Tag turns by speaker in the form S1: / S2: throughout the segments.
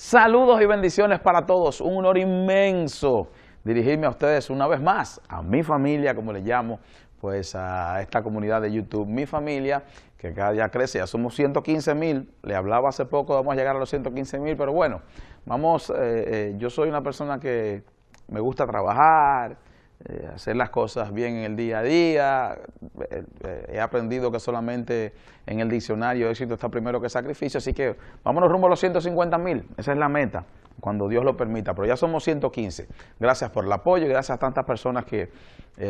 S1: Saludos y bendiciones para todos. Un honor inmenso dirigirme a ustedes una vez más, a mi familia, como les llamo, pues a esta comunidad de YouTube, mi familia, que cada día crece, ya somos 115 mil, le hablaba hace poco, vamos a llegar a los 115 mil, pero bueno, vamos, eh, eh, yo soy una persona que me gusta trabajar, eh, hacer las cosas bien en el día a día. Eh, eh, he aprendido que solamente en el diccionario éxito está primero que sacrificio, así que vámonos rumbo a los 150 mil, esa es la meta, cuando Dios lo permita, pero ya somos 115. Gracias por el apoyo y gracias a tantas personas que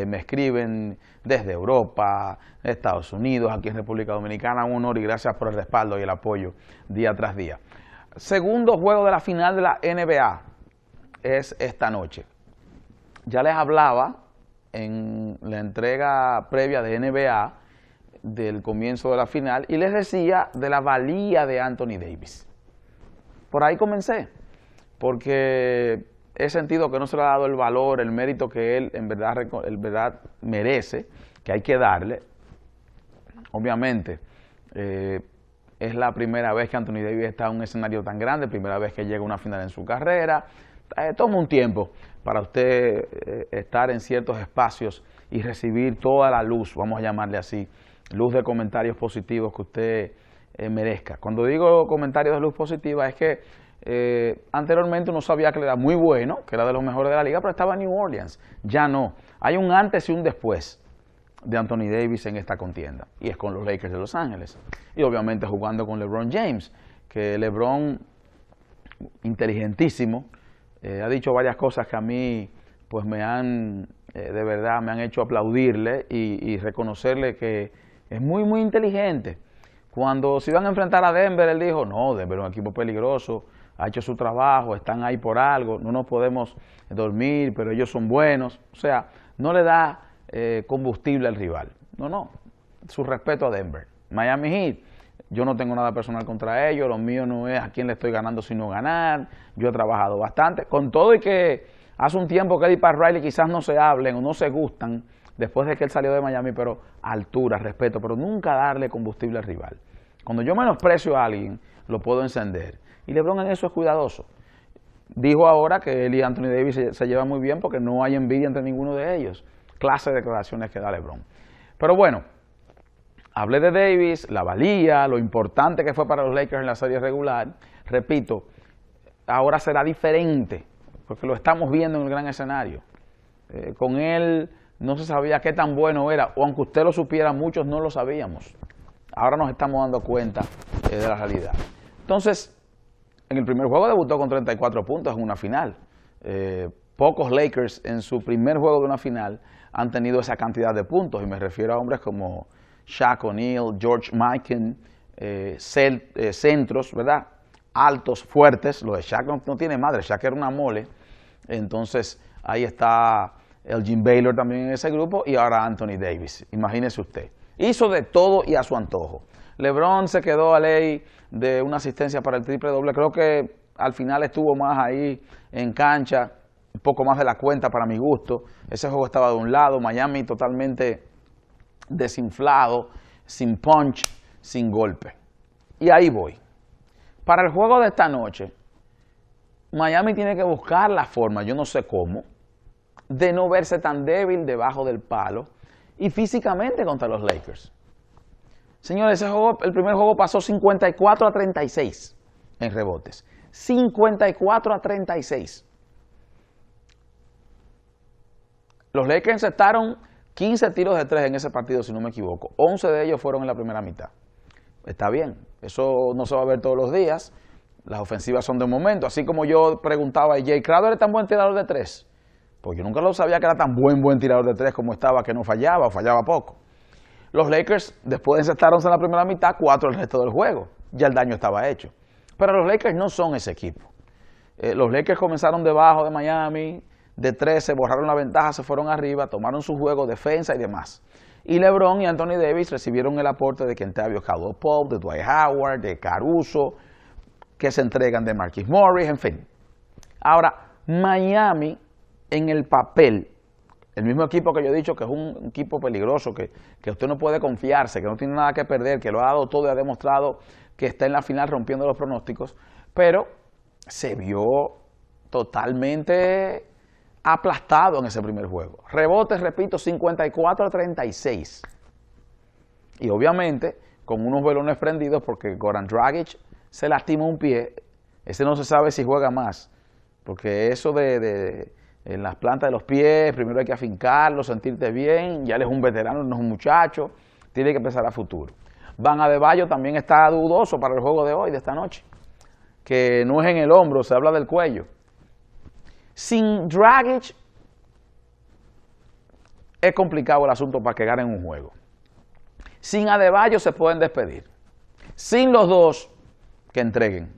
S1: me escriben desde Europa, Estados Unidos, aquí en República Dominicana, un honor y gracias por el respaldo y el apoyo día tras día. Segundo juego de la final de la NBA es esta noche. Ya les hablaba en la entrega previa de NBA del comienzo de la final y les decía de la valía de Anthony Davis. Por ahí comencé, porque he sentido que no se le ha dado el valor, el mérito que él en verdad, verdad merece, que hay que darle. Obviamente, eh, es la primera vez que Anthony Davis está en un escenario tan grande, primera vez que llega a una final en su carrera, eh, toma un tiempo para usted eh, estar en ciertos espacios y recibir toda la luz, vamos a llamarle así, luz de comentarios positivos que usted eh, merezca. Cuando digo comentarios de luz positiva es que anteriormente uno sabía que era muy bueno, que era de los mejores de la liga, pero estaba en New Orleans, ya no. Hay un antes y un después de Anthony Davis en esta contienda, y es con los Lakers de Los Ángeles, y obviamente jugando con LeBron James, que LeBron, inteligentísimo, eh, ha dicho varias cosas que a mí pues me han, eh, de verdad, me han hecho aplaudirle y, reconocerle que es muy, muy inteligente. Cuando se iban a enfrentar a Denver, él dijo, no, Denver es un equipo peligroso, ha hecho su trabajo, están ahí por algo, no nos podemos dormir, pero ellos son buenos. O sea, no le da eh, combustible al rival. No, no, su respeto a Denver. Miami Heat yo no tengo nada personal contra ellos, lo mío no es a quién le estoy ganando sino ganar. Yo he trabajado bastante. Con todo y que hace un tiempo que Eddie Paz Riley quizás no se hablen o no se gustan después de que él salió de Miami, pero altura, respeto, pero nunca darle combustible al rival. Cuando yo menosprecio a alguien, lo puedo encender. Y LeBron en eso es cuidadoso. Dijo ahora que él y Anthony Davis se, se llevan muy bien porque no hay envidia entre ninguno de ellos. Clase de declaraciones que da LeBron. Pero bueno, Hablé de Davis, la valía, lo importante que fue para los Lakers en la serie regular. Repito, ahora será diferente, porque lo estamos viendo en el gran escenario. Eh, con él no se sabía qué tan bueno era, o aunque usted lo supiera, muchos no lo sabíamos. Ahora nos estamos dando cuenta eh, de la realidad. Entonces, en el primer juego debutó con 34 puntos en una final. Eh, pocos Lakers en su primer juego de una final han tenido esa cantidad de puntos, y me refiero a hombres como Shaq O'Neal, George Mikan, eh, eh, centros, ¿verdad? Altos, fuertes. Lo de Shaq no, no, tiene madre, Shaq era una mole. Entonces, ahí está el Jim Baylor también en ese grupo y ahora Anthony Davis. Imagínese usted. Hizo de todo y a su antojo. LeBron se quedó a ley de una asistencia para el triple doble. Creo que al final estuvo más ahí en cancha, un poco más de la cuenta para mi gusto. Ese juego estaba de un lado, Miami totalmente desinflado, sin punch, sin golpe. Y ahí voy. Para el juego de esta noche, Miami tiene que buscar la forma, yo no sé cómo, de no verse tan débil debajo del palo y físicamente contra los Lakers. Señores, ese el primer juego pasó 54 a 36 en rebotes. 54 a 36. Los Lakers estaron 15 tiros de tres en ese partido, si no me equivoco. 11 de ellos fueron en la primera mitad. Está bien, eso no se va a ver todos los días. Las ofensivas son de momento. Así como yo preguntaba, a ¿Jay Crowder es tan buen tirador de tres? Porque yo nunca lo sabía que era tan buen, buen tirador de tres como estaba, que no fallaba o fallaba poco. Los Lakers, después de encestar en la primera mitad, cuatro el resto del juego. Ya el daño estaba hecho. Pero los Lakers no son ese equipo. Eh, los Lakers comenzaron debajo de Miami, de 13, borraron la ventaja, se fueron arriba, tomaron su juego, defensa y demás. Y LeBron y Anthony Davis recibieron el aporte de Kentavio Caldwell Pope, de Dwight Howard, de Caruso, que se entregan de Marquis Morris, en fin. Ahora, Miami en el papel, el mismo equipo que yo he dicho que es un equipo peligroso, que, que usted no puede confiarse, que no tiene nada que perder, que lo ha dado todo y ha demostrado que está en la final rompiendo los pronósticos, pero se vio totalmente aplastado en ese primer juego. Rebotes, repito, 54 a 36. Y obviamente, con unos velones prendidos, porque Goran Dragic se lastima un pie, ese no se sabe si juega más, porque eso de, en las plantas de los pies, primero hay que afincarlo, sentirte bien, ya es un veterano, no es un muchacho, tiene que pensar a futuro. Van Adebayo también está dudoso para el juego de hoy, de esta noche, que no es en el hombro, se habla del cuello. Sin Dragage es complicado el asunto para que ganen un juego. Sin Adebayo se pueden despedir. Sin los dos, que entreguen.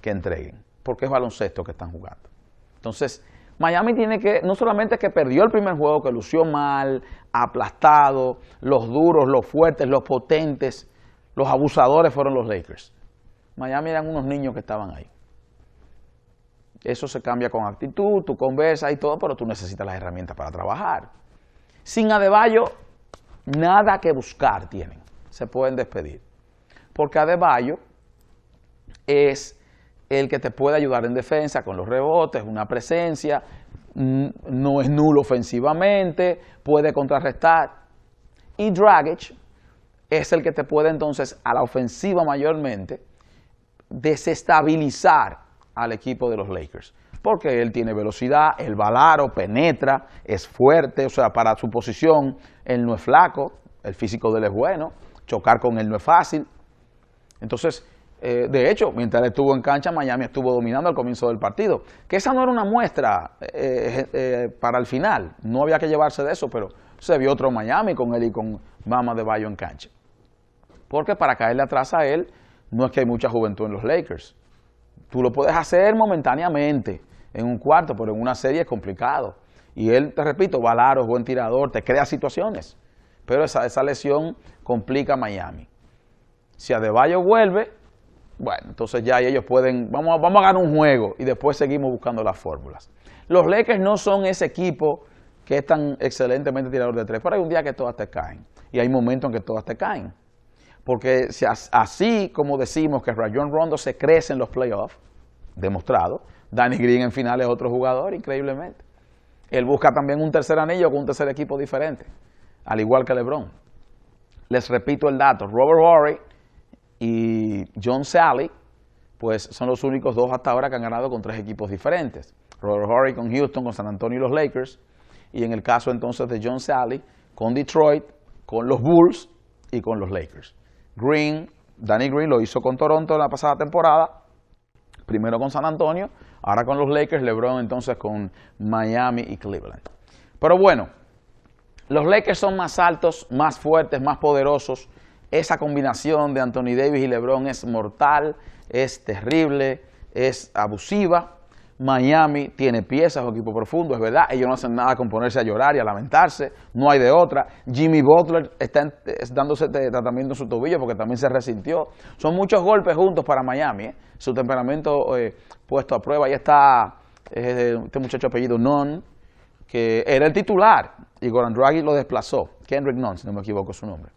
S1: Que entreguen. Porque es baloncesto que están jugando. Entonces, Miami tiene que, no solamente que perdió el primer juego, que lució mal, aplastado, los duros, los fuertes, los potentes, los abusadores fueron los Lakers. Miami eran unos niños que estaban ahí. Eso se cambia con actitud, tú conversas y todo, pero tú necesitas las herramientas para trabajar. Sin Adebayo, nada que buscar tienen. Se pueden despedir. Porque Adebayo es el que te puede ayudar en defensa con los rebotes, una presencia, no es nulo ofensivamente, puede contrarrestar. Y Dragic es el que te puede entonces a la ofensiva mayormente desestabilizar al equipo de los Lakers. Porque él tiene velocidad, el balaro, penetra, es fuerte, o sea, para su posición, él no es flaco, el físico de él es bueno, chocar con él no es fácil. Entonces, eh, de hecho, mientras estuvo en cancha, Miami estuvo dominando al comienzo del partido. Que esa no era una muestra eh, eh, para el final, no había que llevarse de eso, pero se vio otro Miami con él y con Mama de Bayo en cancha. Porque para caerle atrás a él, no es que hay mucha juventud en los Lakers. Tú lo puedes hacer momentáneamente en un cuarto, pero en una serie es complicado. Y él, te repito, Valaro es buen tirador, te crea situaciones. Pero esa, esa lesión complica a Miami. Si Adebayo vuelve, bueno, entonces ya ellos pueden, vamos a, vamos a ganar un juego y después seguimos buscando las fórmulas. Los Lakers no son ese equipo que es tan excelentemente tirador de tres, pero hay un día que todas te caen y hay momentos en que todas te caen porque así como decimos que Rayón Rondo se crece en los playoffs, demostrado, Danny Green en final es otro jugador, increíblemente. Él busca también un tercer anillo con un tercer equipo diferente, al igual que LeBron. Les repito el dato, Robert Horry y John Sally, pues son los únicos dos hasta ahora que han ganado con tres equipos diferentes. Robert Horry con Houston, con San Antonio y los Lakers, y en el caso entonces de John Sally, con Detroit, con los Bulls y con los Lakers. Green, Danny Green lo hizo con Toronto en la pasada temporada, primero con San Antonio, ahora con los Lakers, LeBron entonces con Miami y Cleveland. Pero bueno, los Lakers son más altos, más fuertes, más poderosos. Esa combinación de Anthony Davis y LeBron es mortal, es terrible, es abusiva. Miami tiene piezas equipo profundo, es verdad. Ellos no hacen nada con ponerse a llorar y a lamentarse. No hay de otra. Jimmy Butler está, dándose tratamiento en su tobillo porque también se resintió. Son muchos golpes juntos para Miami. ¿eh? Su temperamento eh, puesto a prueba. Ahí está este muchacho apellido Non, que era el titular. Y Goran Draghi lo desplazó. Kendrick Nunn, si no me equivoco su nombre.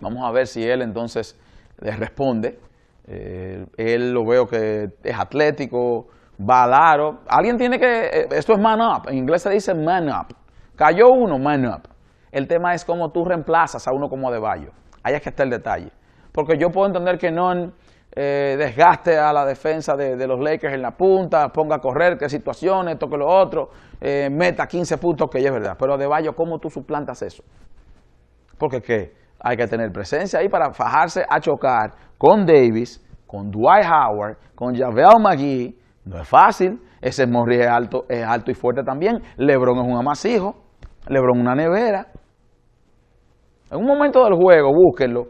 S1: Vamos a ver si él entonces le responde. Eh, él lo veo que es atlético, Balaro. Alguien tiene que. Eh, esto es man up. En inglés se dice man up. Cayó uno, man up. El tema es cómo tú reemplazas a uno como de Bayo. Ahí es que está el detalle. Porque yo puedo entender que no eh, desgaste a la defensa de, los Lakers en la punta, ponga a correr, qué situaciones, toque lo otro, eh, meta 15 puntos, que ya es verdad. Pero de Bayo, ¿cómo tú suplantas eso? Porque hay que tener presencia ahí para fajarse a chocar con Davis, con Dwight Howard, con Javel McGee no es fácil. Ese Morris es alto, es alto y fuerte también. Lebron es un amasijo. Lebron una nevera. En un momento del juego, búsquenlo.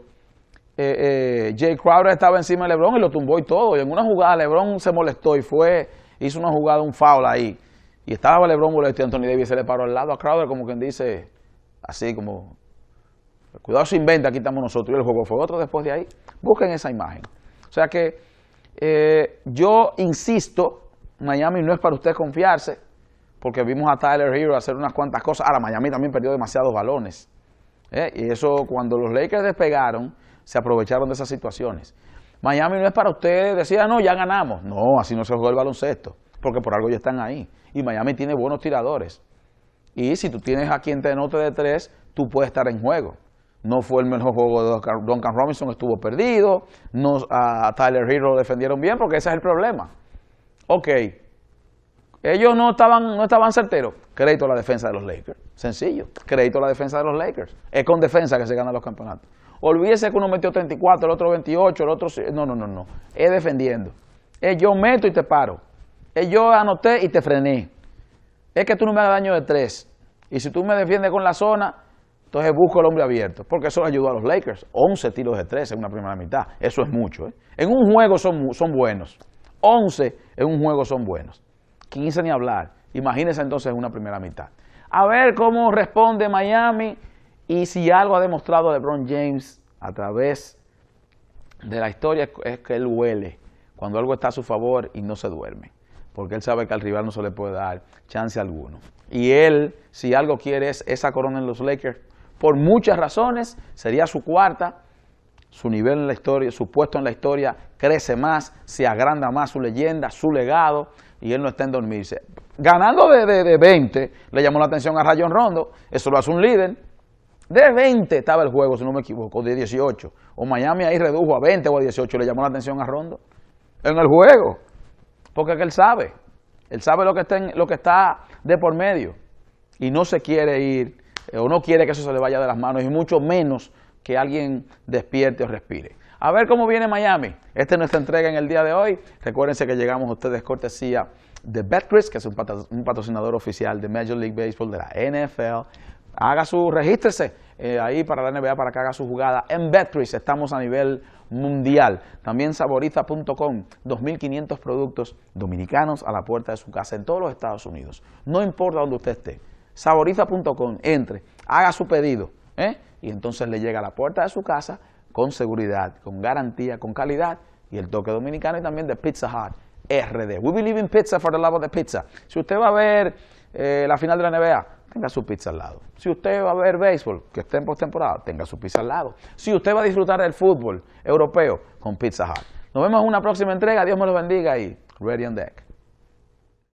S1: Eh, eh, Jay Crowder estaba encima de Lebron y lo tumbó y todo. Y en una jugada Lebron se molestó y fue, hizo una jugada, un foul ahí. Y estaba Lebron molesto y Anthony Davis se le paró al lado a Crowder como quien dice, así como, cuidado se inventa, aquí estamos nosotros. Y el juego fue otro después de ahí. Busquen esa imagen. O sea que eh, yo insisto, Miami no es para usted confiarse, porque vimos a Tyler Hero hacer unas cuantas cosas. Ahora, Miami también perdió demasiados balones. Eh, y eso, cuando los Lakers despegaron, se aprovecharon de esas situaciones. Miami no es para usted decir, ah, no, ya ganamos. No, así no se jugó el baloncesto, porque por algo ya están ahí. Y Miami tiene buenos tiradores. Y si tú tienes a quien te note de tres, tú puedes estar en juego no fue el mejor juego de Duncan Robinson, estuvo perdido, no, a Tyler Hero lo defendieron bien, porque ese es el problema. Ok, ellos no estaban, no estaban certeros. Crédito a la defensa de los Lakers, sencillo, crédito a la defensa de los Lakers. Es con defensa que se ganan los campeonatos. Olvídese que uno metió 34, el otro 28, el otro... No, no, no, no, es defendiendo. Es yo meto y te paro. Es yo anoté y te frené. Es que tú no me hagas daño de tres. Y si tú me defiendes con la zona, entonces busco el hombre abierto, porque eso le ayudó a los Lakers. 11 tiros de 13 en una primera mitad. Eso es mucho. ¿eh? En un juego son, son buenos. 11 en un juego son buenos. 15 ni hablar. Imagínense entonces una primera mitad. A ver cómo responde Miami y si algo ha demostrado LeBron James a través de la historia es que él huele cuando algo está a su favor y no se duerme. Porque él sabe que al rival no se le puede dar chance alguno. Y él, si algo quiere es esa corona en los Lakers, por muchas razones, sería su cuarta, su nivel en la historia, su puesto en la historia crece más, se agranda más su leyenda, su legado, y él no está en dormirse. Ganando de, de, de 20, le llamó la atención a Rayón Rondo, eso lo hace un líder. De 20 estaba el juego, si no me equivoco, de 18. O Miami ahí redujo a 20 o a 18, le llamó la atención a Rondo. En el juego, porque que él sabe, él sabe lo que está de por medio y no se quiere ir o eh, no quiere que eso se le vaya de las manos y mucho menos que alguien despierte o respire. A ver cómo viene Miami. Esta es nuestra entrega en el día de hoy. Recuérdense que llegamos a ustedes cortesía de BetCris, que es un, patrocinador oficial de Major League Baseball, de la NFL. Haga su, regístrese eh, ahí para la NBA para que haga su jugada. En BetCris estamos a nivel mundial. También saboriza.com. 2.500 productos dominicanos a la puerta de su casa en todos los Estados Unidos. No importa donde usted esté saboriza.com, entre, haga su pedido ¿eh? y entonces le llega a la puerta de su casa con seguridad, con garantía, con calidad y el toque dominicano y también de Pizza Hut. RD. We believe in pizza for the love of the pizza. Si usted va a ver eh, la final de la NBA, tenga su pizza al lado. Si usted va a ver béisbol, que esté en postemporada, tenga su pizza al lado. Si usted va a disfrutar del fútbol europeo, con Pizza Hut. Nos vemos en una próxima entrega. Dios me los bendiga y ready on deck.